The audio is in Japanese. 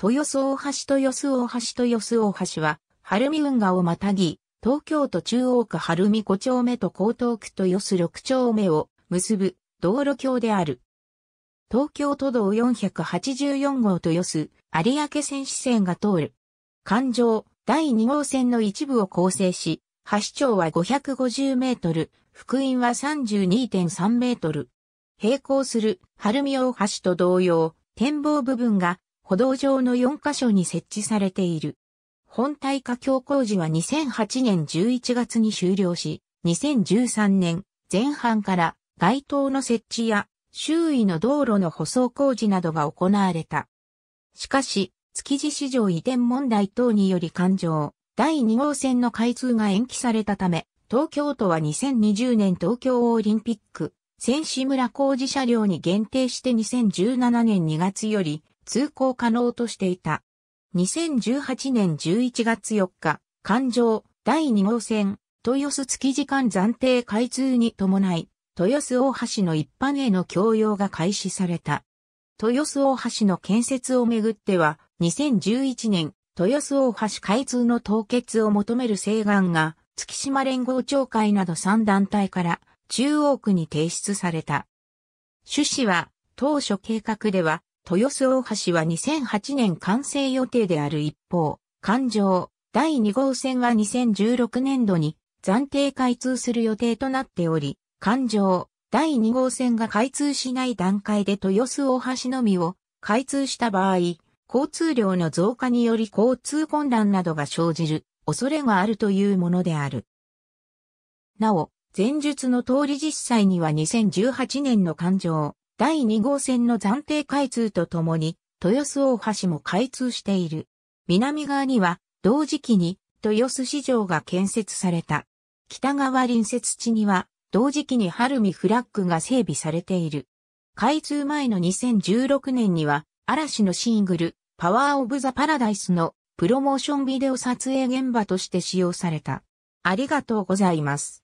豊洲大橋豊洲大橋豊洲大橋は、晴海運河をまたぎ、東京都中央区晴海5丁目と江東区豊洲6丁目を結ぶ道路橋である。東京都道484号豊洲有明線支線が通る。環状第2号線の一部を構成し、橋長は550メートル、福音は32.3メートル。並行する晴海大橋と同様、展望部分が歩道上の4箇所に設置されている。本体架橋工事は2008年11月に終了し、2013年前半から街灯の設置や周囲の道路の舗装工事などが行われた。しかし、築地市場移転問題等により環状、第2号線の開通が延期されたため、東京都は2020年東京オリンピック、選手村工事車両に限定して2017年2月より、通行可能としていた。2018年11月4日、環状第2号線、豊洲月時間暫定開通に伴い、豊洲大橋の一般への供用が開始された。豊洲大橋の建設をめぐっては、2011年、豊洲大橋開通の凍結を求める請願が、月島連合町会など3団体から中央区に提出された。趣旨は、当初計画では、豊洲大橋は2008年完成予定である一方、環状第2号線は2016年度に暫定開通する予定となっており、環状第2号線が開通しない段階で豊洲大橋のみを開通した場合、交通量の増加により交通混乱などが生じる恐れがあるというものである。なお、前述の通り実際には2018年の環状第2号線の暫定開通とともに、豊洲大橋も開通している。南側には、同時期に、豊洲市場が建設された。北側隣接地には、同時期に春見フラッグが整備されている。開通前の2016年には、嵐のシングル、パワーオブザパラダイスのプロモーションビデオ撮影現場として使用された。ありがとうございます。